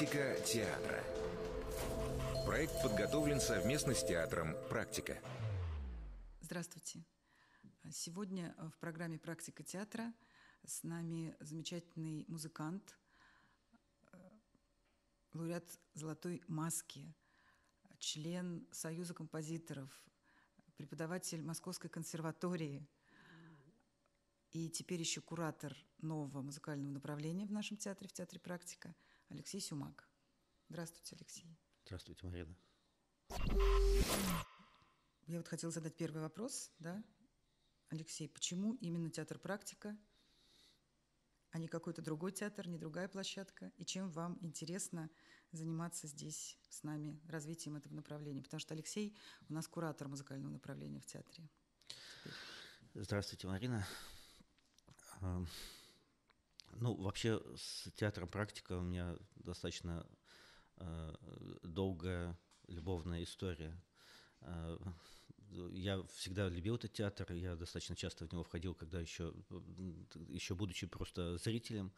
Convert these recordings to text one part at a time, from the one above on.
Практика театра. Проект подготовлен совместно с театром «Практика». Здравствуйте. Сегодня в программе «Практика театра» с нами замечательный музыкант, э, лауреат «Золотой маски», член Союза композиторов, преподаватель Московской консерватории и теперь еще куратор нового музыкального направления в нашем театре, в театре «Практика» – Алексей Сюмак. Здравствуйте, Алексей. Здравствуйте, Марина. Я вот хотела задать первый вопрос, да? Алексей, почему именно театр «Практика», а не какой-то другой театр, не другая площадка? И чем вам интересно заниматься здесь с нами, развитием этого направления? Потому что Алексей у нас куратор музыкального направления в театре. Здравствуйте, Марина. Эм, ну, вообще с театром практика у меня достаточно э, долгая любовная история. Э, я всегда любил этот театр, я достаточно часто в него входил, когда еще, еще будучи просто зрителем.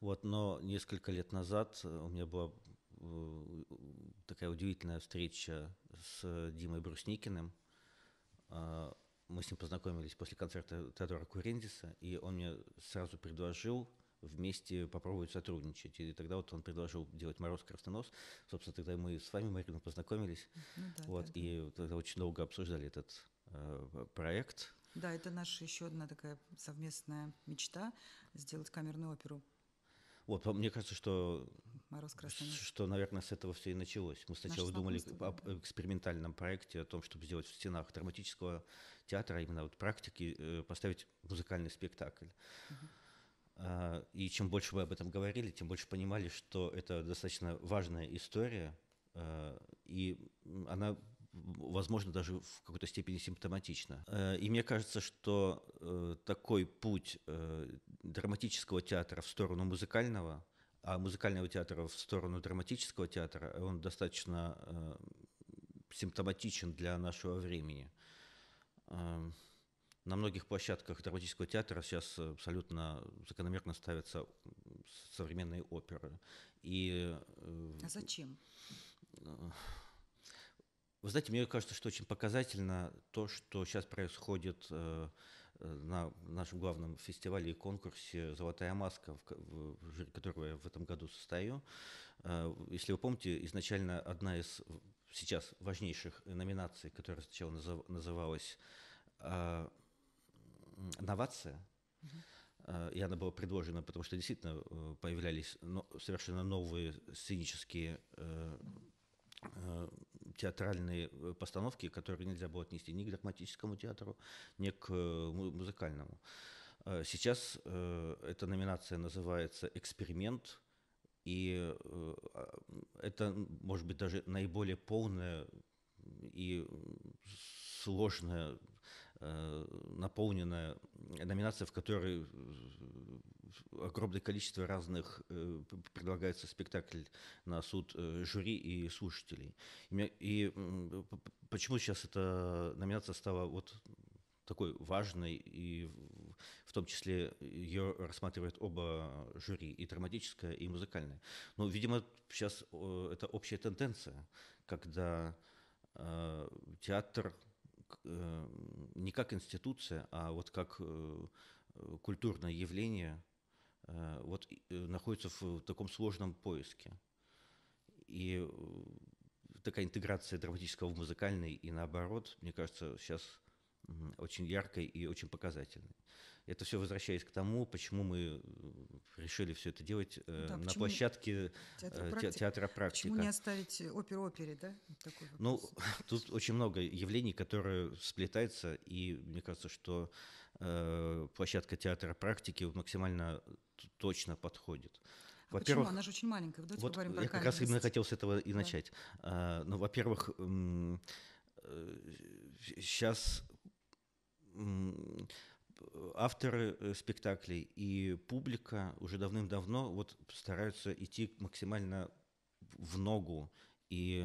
Вот, но несколько лет назад у меня была э, такая удивительная встреча с Димой Брусникиным. Э, мы с ним познакомились после концерта Теодора Курендиса, и он мне сразу предложил вместе попробовать сотрудничать. И тогда вот он предложил делать «Мороз Крастонос». Собственно, тогда мы с вами, Марина, познакомились. Ну, да, вот, да, да. и тогда очень долго обсуждали этот э, проект. Да, это наша еще одна такая совместная мечта – сделать камерную оперу вот, мне кажется, что, Мороз что, наверное, с этого все и началось. Мы сначала Наше думали да. об экспериментальном проекте, о том, чтобы сделать в стенах драматического театра, именно вот практики, э, поставить музыкальный спектакль. Угу. А, и чем больше мы об этом говорили, тем больше понимали, что это достаточно важная история, а, и она, возможно, даже в какой-то степени симптоматична. А, и мне кажется, что э, такой путь э, драматического театра в сторону музыкального, а музыкального театра в сторону драматического театра, он достаточно э, симптоматичен для нашего времени на многих площадках драматического театра сейчас абсолютно закономерно ставятся современные оперы. И, э, а зачем? Вы знаете, мне кажется, что очень показательно то, что сейчас происходит э, на нашем главном фестивале и конкурсе «Золотая маска», в, в жюри которого я в этом году состою. Э, если вы помните, изначально одна из сейчас важнейших номинаций, которая сначала называлась новация, э, и она была предложена, потому что действительно э, появлялись совершенно новые сценические э, театральные постановки, которые нельзя было отнести ни к драматическому театру, ни к музыкальному. Сейчас эта номинация называется «Эксперимент», и а, это, может быть, даже наиболее полная и сложная Э, наполненная номинация, в которой э, огромное количество разных э, предлагается спектакль на суд жюри и слушателей. И почему сейчас эта номинация стала вот такой важной, и в том числе ее рассматривают оба жюри, и драматическое, и музыкальное. Но, ну, видимо, сейчас это общая тенденция, когда театр – Э, не как институция, а вот как э, культурное явление э, вот, находится в таком сложном поиске. И такая интеграция драматического в музыкальный и наоборот, мне кажется, сейчас очень яркой и очень показательной. Это все возвращаясь к тому, почему мы э, решили все это делать э, да, на площадке театра э, практика. театра практика. Почему не оставить оперу опере, да? Такой ну, тут очень много явлений, которые сплетаются, и мне кажется, что э, площадка театра практики максимально точно подходит. А во-первых, почему? Она же очень маленькая. Давайте вот поговорим про Я как раз именно хотел с этого и да. начать. А, ну, во-первых, сейчас авторы э, спектаклей и публика уже давным-давно вот стараются идти максимально в ногу и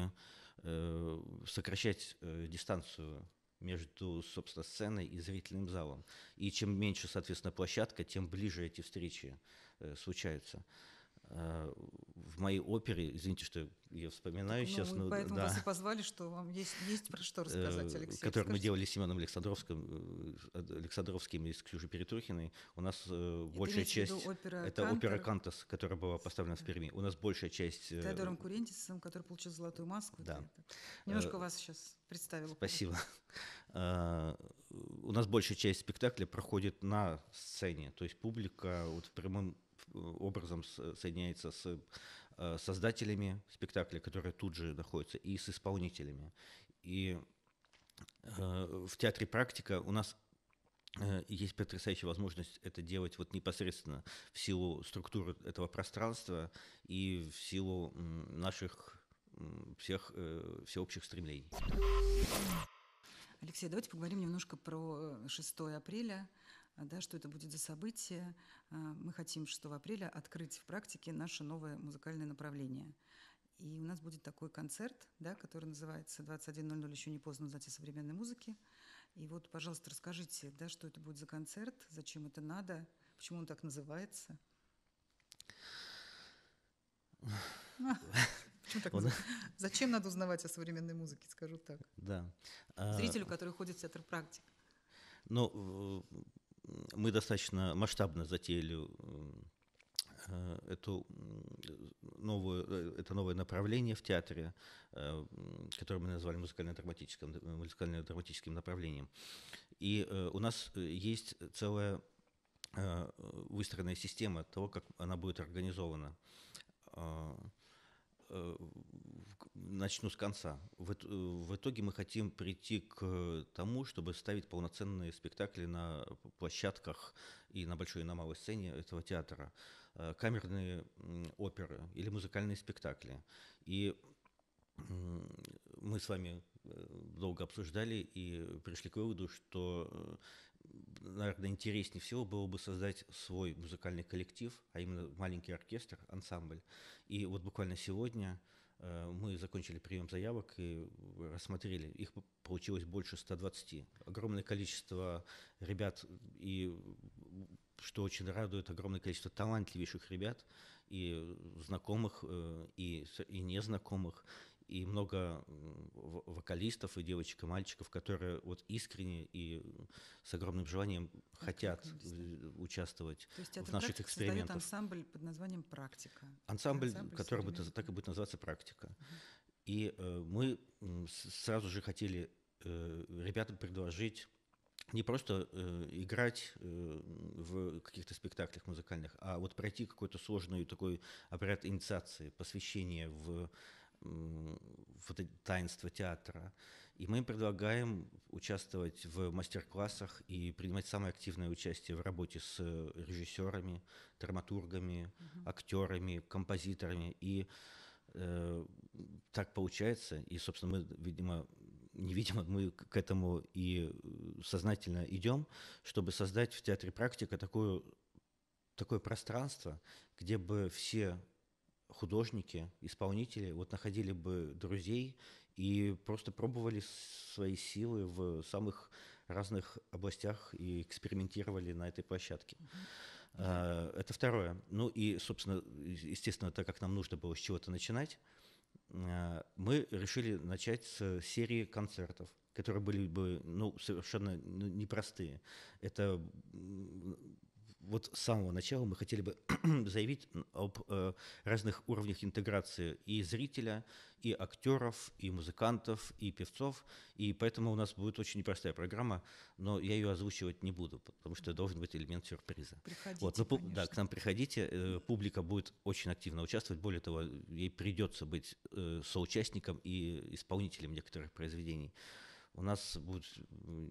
э, сокращать э, дистанцию между, собственно, сценой и зрительным залом. И чем меньше, соответственно, площадка, тем ближе эти встречи э, случаются. Э, в моей опере, извините, что я вспоминаю так, ну, сейчас. но, поэтому да, вас и позвали, что вам есть, есть про что э, рассказать, Алексей. Который расскажите. мы делали с Семеном Александровским, э, Александровским и с Ксюшей Перетурхиной. У нас это большая часть... Опера это Кантер. опера «Кантас», которая была поставлена в Перми. У нас большая часть... Теодором Курентисом, который получил «Золотую маску». Да. Немножко вас сейчас представила. Спасибо. У нас большая часть спектакля проходит на сцене. То есть публика вот в прямом образом э, соединяется с э, создателями спектакля, которые тут же находятся, и с исполнителями. И э, в театре практика у нас есть потрясающая возможность это делать вот непосредственно в силу структуры этого пространства и в силу наших всех всеобщих стремлений. Алексей, давайте поговорим немножко про 6 апреля. А, да, что это будет за событие. А, мы хотим что в апреле открыть в практике наше новое музыкальное направление. И у нас будет такой концерт, да, который называется «21.00. Еще не поздно узнать о современной музыке». И вот, пожалуйста, расскажите, да, что это будет за концерт, зачем это надо, почему он так называется. Почему так? Он... Зачем надо узнавать о современной музыке, скажу так. Да. А, Зрителю, который ходит в театр практик. Ну, мы достаточно масштабно затеяли э, эту э, новую, э, это новое направление в театре, которое мы назвали музыкально-драматическим, музыкально-драматическим направлением. И у нас есть целая выстроенная система того, как она будет организована начну с конца. В, в итоге мы хотим прийти к тому, чтобы ставить полноценные спектакли на площадках и на большой, и на малой сцене этого театра. Э, камерные оперы или музыкальные спектакли. И мы с вами э, долго обсуждали и пришли к выводу, что, э, наверное, интереснее всего было бы создать свой музыкальный коллектив, а именно маленький оркестр, ансамбль. И вот буквально сегодня Э, мы закончили прием заявок и рассмотрели. Их получилось больше 120. Огромное количество ребят, и что очень радует, огромное количество талантливейших ребят, и знакомых, э, и, и незнакомых, и много вокалистов и девочек и мальчиков, которые вот искренне и с огромным желанием это хотят участвовать То есть в наших экспериментах. ансамбль под названием «Практика». Ансамбль, ансамбль который будет, так и будет называться «Практика». И э, мы сразу же хотели э, ребятам предложить не просто э, играть э, в каких-то спектаклях музыкальных, а вот пройти какой-то сложный такой обряд инициации, посвящения в вот это таинство театра. И мы предлагаем участвовать в мастер-классах и принимать самое активное участие в работе с э, режиссерами, драматургами, угу. актерами, композиторами. И э, так получается. И, собственно, мы, видимо, невидимо, мы к этому и э, сознательно идем, чтобы создать в театре практика такую такое пространство, где бы все художники, исполнители вот находили бы друзей и просто пробовали свои силы в самых разных областях и экспериментировали на этой площадке. Mm-hmm. это второе. Ну и, собственно, естественно, так как нам нужно было с чего-то начинать, а, мы решили начать с серии концертов, которые были бы ну, совершенно непростые. Это вот с самого начала мы хотели бы заявить об э, разных уровнях интеграции и зрителя, и актеров, и музыкантов, и певцов, и поэтому у нас будет очень непростая программа, но я ее озвучивать не буду, потому что должен быть элемент сюрприза. Приходите, вот, ну, да, к нам приходите, э, публика будет очень активно участвовать, более того, ей придется быть э, соучастником и исполнителем некоторых произведений. У нас будут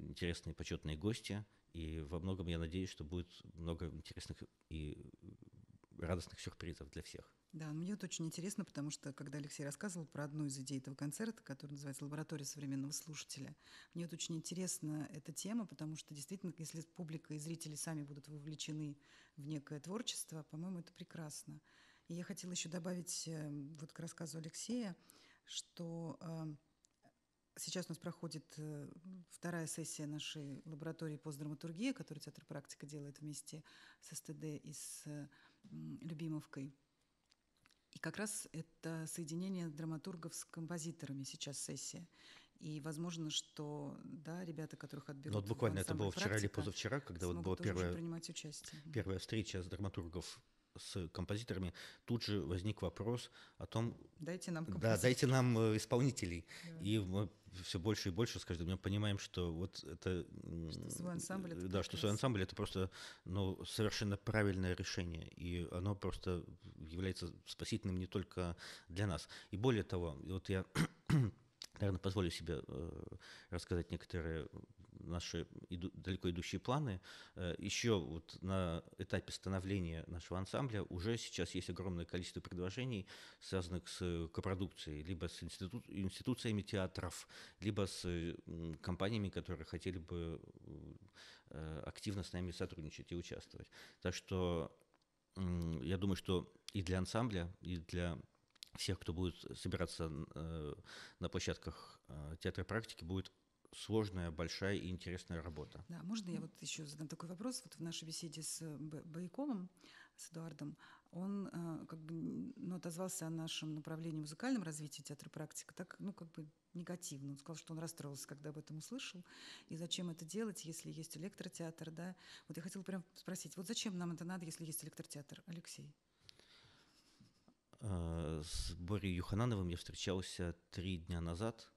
интересные почетные гости, и во многом я надеюсь, что будет много интересных и радостных сюрпризов для всех. Да, мне вот очень интересно, потому что, когда Алексей рассказывал про одну из идей этого концерта, который называется «Лаборатория современного слушателя», мне вот очень интересна эта тема, потому что действительно, если публика и зрители сами будут вовлечены в некое творчество, по-моему, это прекрасно. И я хотела еще добавить э, вот к рассказу Алексея, что э, Сейчас у нас проходит э, вторая сессия нашей лаборатории постдраматургии, которую театр практика делает вместе с СТД и с э, Любимовкой. И как раз это соединение драматургов с композиторами сейчас сессия. И возможно, что да, ребята, которых отберут. Но ну, вот буквально это было вчера или позавчера, когда вот была первая, принимать участие. первая встреча с драматургов с композиторами, тут же возник вопрос о том... Дайте нам Да, дайте нам э, исполнителей. Да. И мы все больше и больше с каждым днем понимаем, что вот это... Что свой ансамбль это Да, что свой ансамбль это просто ну, совершенно правильное решение, и оно просто является спасительным не только для нас. И более того, вот я наверное, позволю себе э, рассказать некоторые наши иду, далеко идущие планы. Э, Еще вот на этапе становления нашего ансамбля уже сейчас есть огромное количество предложений, связанных с копродукцией, либо с институт, институциями театров, либо с компаниями, которые хотели бы э, активно с нами сотрудничать и участвовать. Так что я думаю, что и для ансамбля, и для всех, кто будет собираться э, на площадках театра практики, будет сложная, большая и интересная работа. Да, можно я вот еще задам такой вопрос? Вот в нашей беседе с э, Боякомом, с Эдуардом, он э, как бы ну, отозвался о нашем направлении музыкальном развитии театра практика так, ну, как бы негативно. Он сказал, что он расстроился, когда об этом услышал. И зачем это делать, если есть электротеатр, да? Вот я хотела прям спросить, вот зачем нам это надо, если есть электротеатр, Алексей? Э, с Борей Юханановым я встречался три дня назад –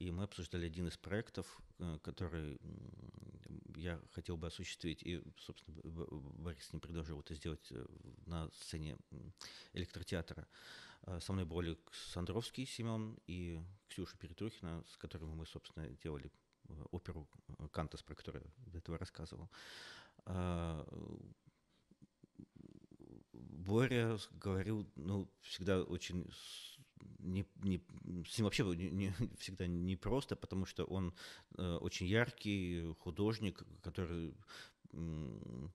и мы обсуждали один из проектов, э, который я хотел бы осуществить, и, собственно, Борис мне предложил это сделать э, на сцене электротеатра. Э, со мной были Сандровский Семен и Ксюша Перетрухина, с которыми мы, собственно, делали оперу «Кантас», про которую я до этого рассказывал. Боря говорил, ну, всегда очень не, не, с ним вообще не, не, всегда непросто, потому что он э, очень яркий художник, который э,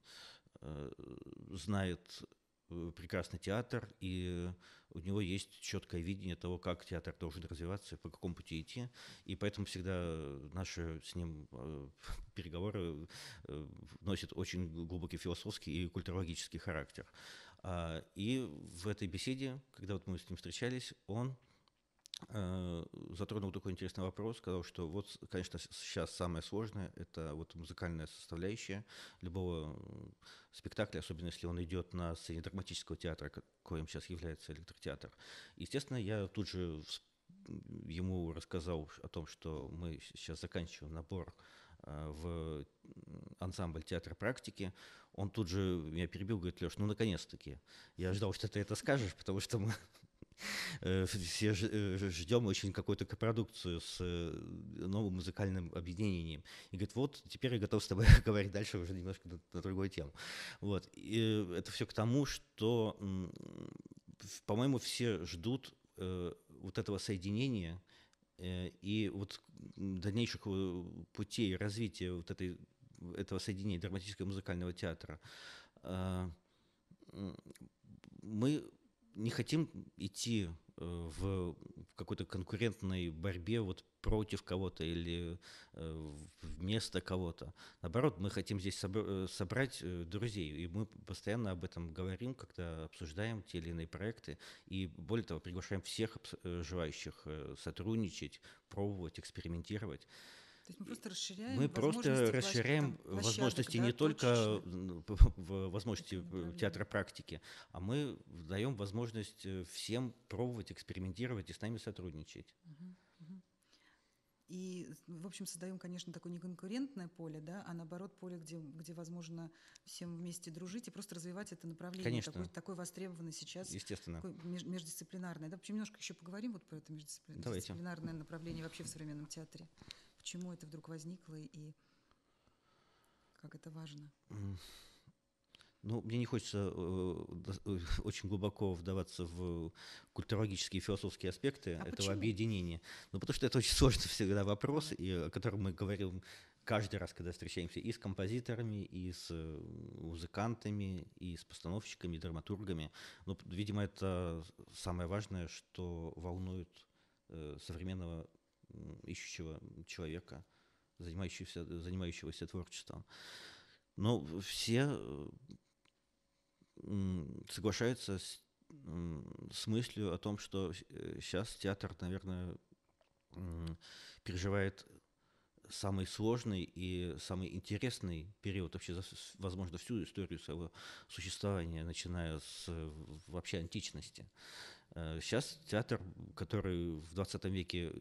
знает э, прекрасный театр, и у него есть четкое видение того, как театр должен развиваться, по какому пути идти. И поэтому всегда наши с ним э, переговоры э, носят очень глубокий философский и культурологический характер. А, и в этой беседе, когда вот мы с ним встречались, он э, затронул такой интересный вопрос, сказал, что вот, конечно, сейчас самое сложное – это вот музыкальная составляющая любого спектакля, особенно если он идет на сцене драматического театра, коим сейчас является электротеатр. Естественно, я тут же ему рассказал о том, что мы сейчас заканчиваем набор э, в ансамбль театра практики. Он тут же меня перебил, говорит, Леш, ну наконец-таки. Я ждал, что ты это скажешь, потому что мы э, все э, ждем очень какую-то копродукцию с э, новым музыкальным объединением. И говорит, вот, теперь я готов с тобой говорить дальше уже немножко на, на другую тему. Вот. И это все к тому, что, по-моему, все ждут вот этого соединения и вот дальнейших путей развития вот этой этого соединения драматического и музыкального театра, э, мы не хотим идти э, в какой-то конкурентной борьбе вот против кого-то или э, вместо кого-то. Наоборот, мы хотим здесь собрать друзей, и мы постоянно об этом говорим, когда обсуждаем те или иные проекты, и более того, приглашаем всех желающих сотрудничать, пробовать, экспериментировать. То есть мы просто расширяем Мы просто расширяем площадок, возможности да, не только в возможности театра практики, а мы даем возможность э, всем пробовать, экспериментировать и с нами сотрудничать. И, в общем, создаем, конечно, такое не конкурентное поле, да, а наоборот поле, где, где возможно всем вместе дружить и просто развивать это направление, конечно. такое, такое востребованное сейчас, Естественно. Такое междисциплинарное. Да, вообще немножко еще поговорим вот про это междисциплинарное Давайте. направление вообще в современном театре почему это вдруг возникло и как это важно? Ну, мне не хочется э, э очень глубоко вдаваться в культурологические и философские аспекты а этого почему? объединения. Ну, потому что это очень сложный всегда вопрос, и, о котором мы говорим каждый раз, когда встречаемся и с композиторами, и с э, музыкантами, и с постановщиками, и драматургами. Ну, видимо, это самое важное, что волнует э, современного ищущего человека, занимающегося, занимающегося творчеством. Но все э, соглашаются с, с мыслью о том, что сейчас э, театр, наверное, переживает самый сложный и самый интересный период вообще, за, возможно, всю историю своего существования, начиная с вообще античности. Сейчас э, театр, который в 20 веке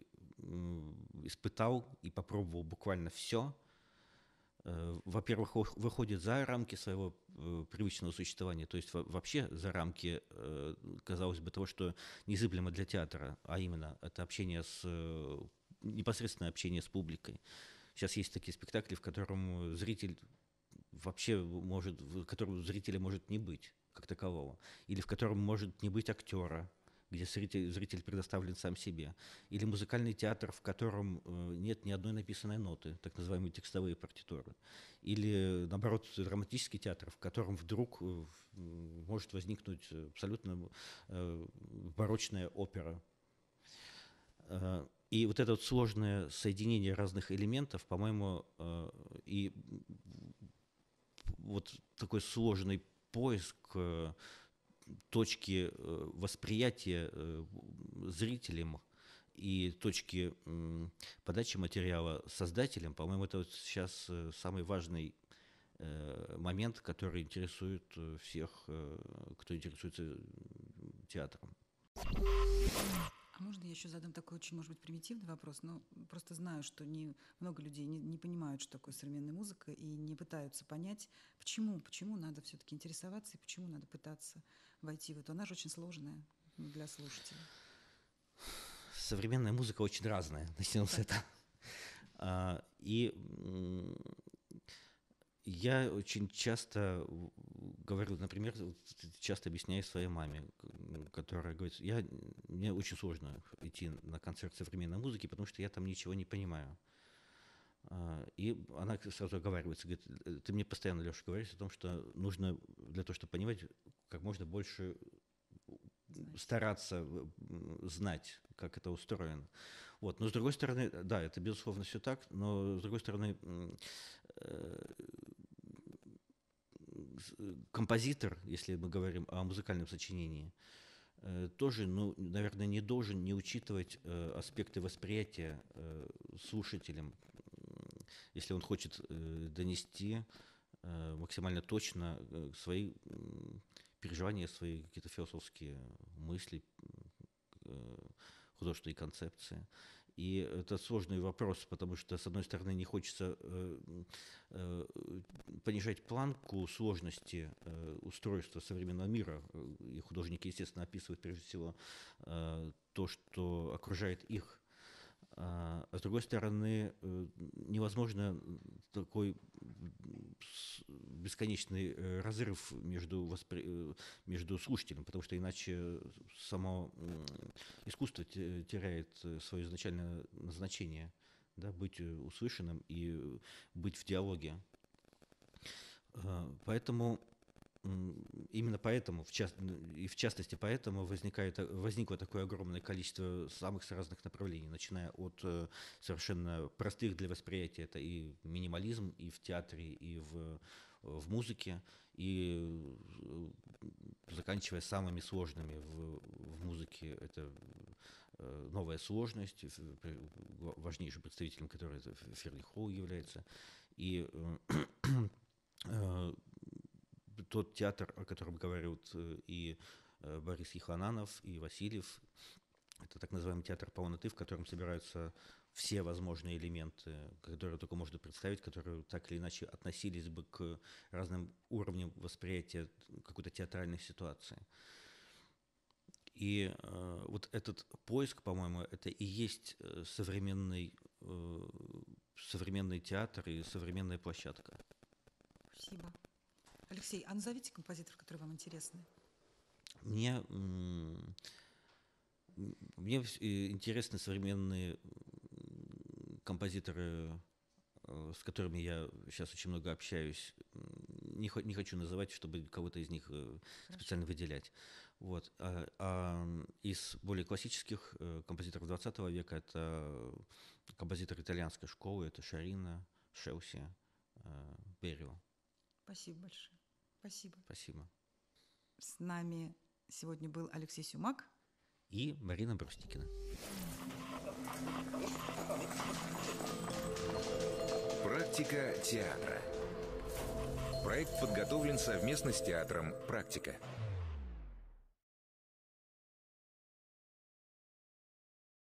испытал и попробовал буквально все. Э, во-первых, выходит за рамки своего э, привычного существования, то есть вообще за рамки, э, казалось бы, того, что незыблемо для театра, а именно это общение с непосредственное общение с публикой. Сейчас есть такие спектакли, в котором зритель вообще может, в котором зрителя может не быть как такового, или в котором может не быть актера, где зритель, зритель предоставлен сам себе, или музыкальный театр, в котором э, нет ни одной написанной ноты, так называемые текстовые партитуры, или, наоборот, драматический театр, в котором вдруг э, может возникнуть абсолютно э, барочная опера. И вот это вот сложное соединение разных элементов, по-моему, и вот такой сложный поиск точки э, восприятия э, зрителям и точки подачи материала создателям, по-моему, это вот сейчас э, самый важный момент, который интересует всех, кто интересуется театром. А можно я еще задам такой очень, может быть, примитивный вопрос, но ну, просто знаю, что не, много людей не, не понимают, что такое современная музыка, и не пытаются понять, почему, почему надо все-таки интересоваться и почему надо пытаться войти в эту. Она же очень сложная для слушателя. Современная музыка очень разная, начнем с этого. А, и я очень часто говорю, например, часто объясняю своей маме, которая говорит, я, мне очень сложно идти на концерт современной музыки, потому что я там ничего не понимаю. А, и она сразу оговаривается, говорит, «Э, ты мне постоянно, Леша, говоришь о том, что нужно для того, чтобы понимать, как можно больше э, стараться э, знать, как это устроено. Вот. Но с другой стороны, да, это безусловно все так, но с другой стороны, Э, композитор, если мы говорим о музыкальном сочинении, э, тоже, ну, наверное, не должен не учитывать э, аспекты восприятия э, слушателям, если он хочет донести максимально точно свои переживания, свои какие-то философские мысли, Э, художественной концепции. И это сложный вопрос, потому что, с одной стороны, не хочется э, э, понижать планку сложности э, устройства современного мира. И художники, естественно, описывают прежде всего э, то, что окружает их а, а, с другой стороны, э, невозможно такой бесконечный э, разрыв между, воспри... Э, между слушателем, потому что иначе само искусство теряет свое изначальное назначение, да, быть услышанным и быть в диалоге. А, поэтому Именно поэтому, в част... и в частности поэтому возникает, возникло такое огромное количество самых разных направлений, начиная от э, совершенно простых для восприятия, это и минимализм, и в театре, и в, в музыке, и э, заканчивая самыми сложными в, в музыке, это э, новая сложность, важнейшим представителем которой Ферли Холл является, и тот театр, о котором говорят э, и э, Борис Ехананов, и Васильев. Это так называемый театр полноты, в котором собираются все возможные элементы, которые только можно представить, которые так или иначе относились бы к разным уровням восприятия какой-то театральной ситуации. И э, вот этот поиск, по-моему, это и есть э, современный, э, современный театр и современная площадка. Спасибо. Алексей, а назовите композиторов, которые вам интересны. Мне, мне э, интересны современные композиторы, э, с которыми я сейчас очень много общаюсь. Не, не хочу называть, чтобы кого-то из них э, Хорошо. специально выделять. Вот. А, а из более классических композиторов 20 века это композитор итальянской школы, это Шарина, Шелси, Берио. Спасибо большое. Спасибо. Спасибо. С нами сегодня был Алексей Сюмак и Марина Брустикина. Практика театра. Проект подготовлен совместно с театром «Практика».